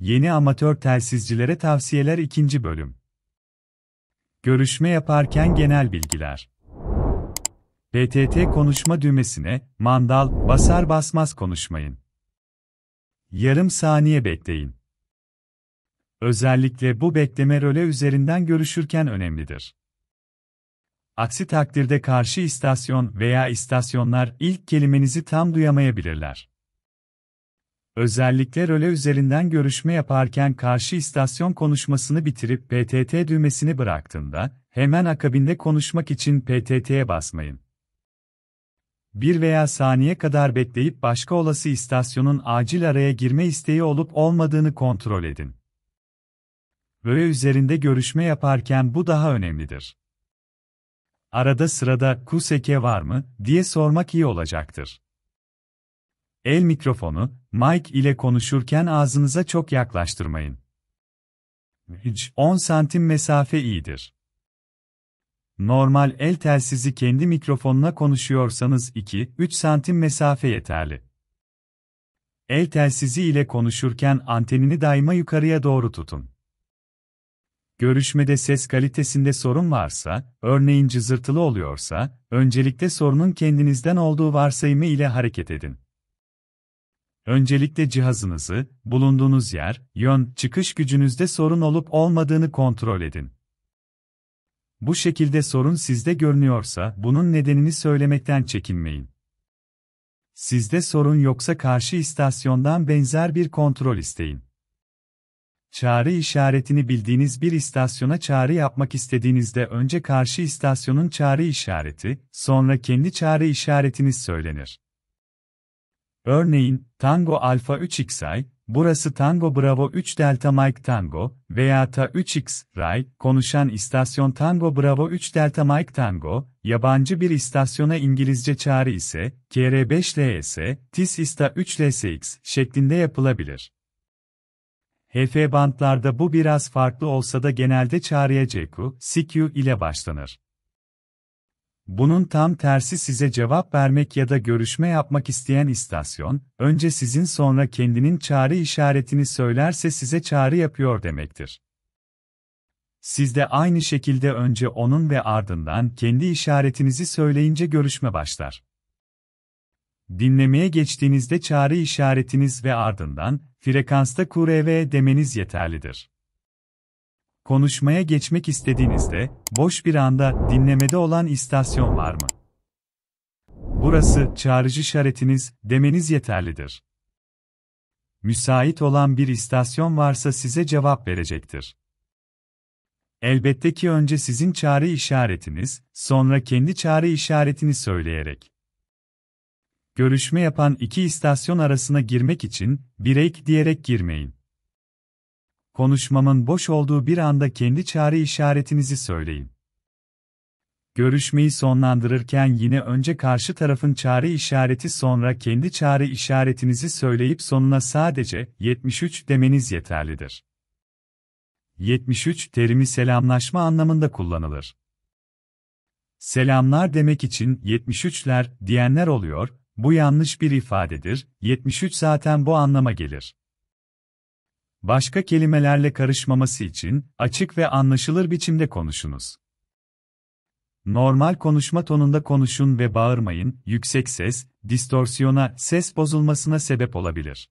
Yeni amatör telsizcilere tavsiyeler 2. bölüm. Görüşme yaparken genel bilgiler. PTT konuşma düğmesine mandal basar basmaz konuşmayın. Yarım saniye bekleyin. Özellikle bu bekleme role üzerinden görüşürken önemlidir. Aksi takdirde karşı istasyon veya istasyonlar ilk kelimenizi tam duyamayabilirler. Özellikle röle üzerinden görüşme yaparken karşı istasyon konuşmasını bitirip PTT düğmesini bıraktığında, hemen akabinde konuşmak için PTT'ye basmayın. Bir veya saniye kadar bekleyip başka olası istasyonun acil araya girme isteği olup olmadığını kontrol edin. Röle üzerinde görüşme yaparken bu daha önemlidir. Arada sırada kuseke var mı diye sormak iyi olacaktır. El mikrofonu, mic ile konuşurken ağzınıza çok yaklaştırmayın. 10 santim mesafe iyidir. Normal el telsizi kendi mikrofonuna konuşuyorsanız 2-3 santim mesafe yeterli. El telsizi ile konuşurken antenini daima yukarıya doğru tutun. Görüşmede ses kalitesinde sorun varsa, örneğin cızırtılı oluyorsa, öncelikle sorunun kendinizden olduğu varsayımı ile hareket edin. Öncelikle cihazınızı, bulunduğunuz yer, yön, çıkış gücünüzde sorun olup olmadığını kontrol edin. Bu şekilde sorun sizde görünüyorsa bunun nedenini söylemekten çekinmeyin. Sizde sorun yoksa karşı istasyondan benzer bir kontrol isteyin. Çağrı işaretini bildiğiniz bir istasyona çağrı yapmak istediğinizde önce karşı istasyonun çağrı işareti, sonra kendi çağrı işaretiniz söylenir. Örneğin, Tango Alfa 3XI, burası Tango Bravo 3 Delta Mike Tango veya Ta 3X Ray, konuşan istasyon Tango Bravo 3 Delta Mike Tango, yabancı bir istasyona İngilizce çağrı ise KR5LS, TIS ISTA 3 LSX şeklinde yapılabilir. HF bantlarda bu biraz farklı olsa da genelde çağrıya CQ, CQ ile başlanır. Bunun tam tersi size cevap vermek ya da görüşme yapmak isteyen istasyon, önce sizin sonra kendinin çağrı işaretini söylerse size çağrı yapıyor demektir. Siz de aynı şekilde önce onun ve ardından kendi işaretinizi söyleyince görüşme başlar. Dinlemeye geçtiğinizde çağrı işaretiniz ve ardından frekansta QRV demeniz yeterlidir. Konuşmaya geçmek istediğinizde, boş bir anda, dinlemede olan istasyon var mı? Burası, çağrıcı işaretiniz, demeniz yeterlidir. Müsait olan bir istasyon varsa size cevap verecektir. Elbette ki önce sizin çağrı işaretiniz, sonra kendi çağrı işaretini söyleyerek. Görüşme yapan iki istasyon arasına girmek için, break diyerek girmeyin konuşmamın boş olduğu bir anda kendi çare işaretinizi söyleyin. Görüşmeyi sonlandırırken yine önce karşı tarafın çare işareti sonra kendi çare işaretinizi söyleyip sonuna sadece 73 demeniz yeterlidir. 73 terimi selamlaşma anlamında kullanılır. Selamlar demek için 73'ler diyenler oluyor, bu yanlış bir ifadedir, 73 zaten bu anlama gelir başka kelimelerle karışmaması için açık ve anlaşılır biçimde konuşunuz. Normal konuşma tonunda konuşun ve bağırmayın, yüksek ses, distorsiyona, ses bozulmasına sebep olabilir.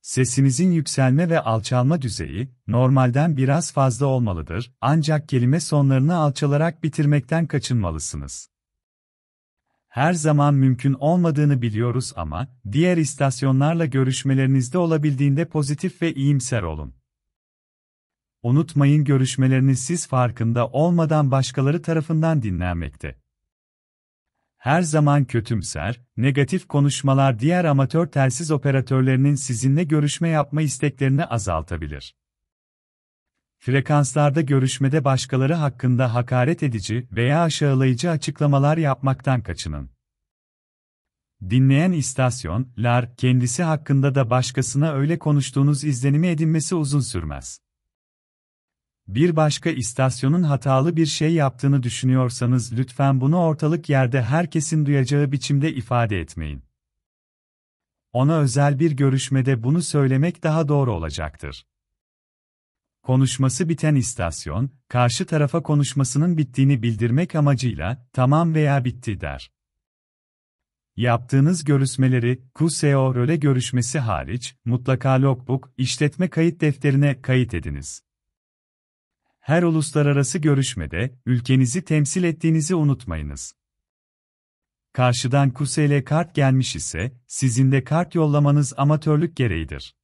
Sesinizin yükselme ve alçalma düzeyi, normalden biraz fazla olmalıdır, ancak kelime sonlarını alçalarak bitirmekten kaçınmalısınız her zaman mümkün olmadığını biliyoruz ama diğer istasyonlarla görüşmelerinizde olabildiğinde pozitif ve iyimser olun. Unutmayın görüşmeleriniz siz farkında olmadan başkaları tarafından dinlenmekte. Her zaman kötümser, negatif konuşmalar diğer amatör telsiz operatörlerinin sizinle görüşme yapma isteklerini azaltabilir frekanslarda görüşmede başkaları hakkında hakaret edici veya aşağılayıcı açıklamalar yapmaktan kaçının. Dinleyen istasyonlar kendisi hakkında da başkasına öyle konuştuğunuz izlenimi edinmesi uzun sürmez. Bir başka istasyonun hatalı bir şey yaptığını düşünüyorsanız lütfen bunu ortalık yerde herkesin duyacağı biçimde ifade etmeyin. Ona özel bir görüşmede bunu söylemek daha doğru olacaktır konuşması biten istasyon, karşı tarafa konuşmasının bittiğini bildirmek amacıyla tamam veya bitti der. Yaptığınız görüşmeleri, QSO röle görüşmesi hariç, mutlaka logbook, işletme kayıt defterine kayıt ediniz. Her uluslararası görüşmede, ülkenizi temsil ettiğinizi unutmayınız. Karşıdan QSL kart gelmiş ise, sizin de kart yollamanız amatörlük gereğidir.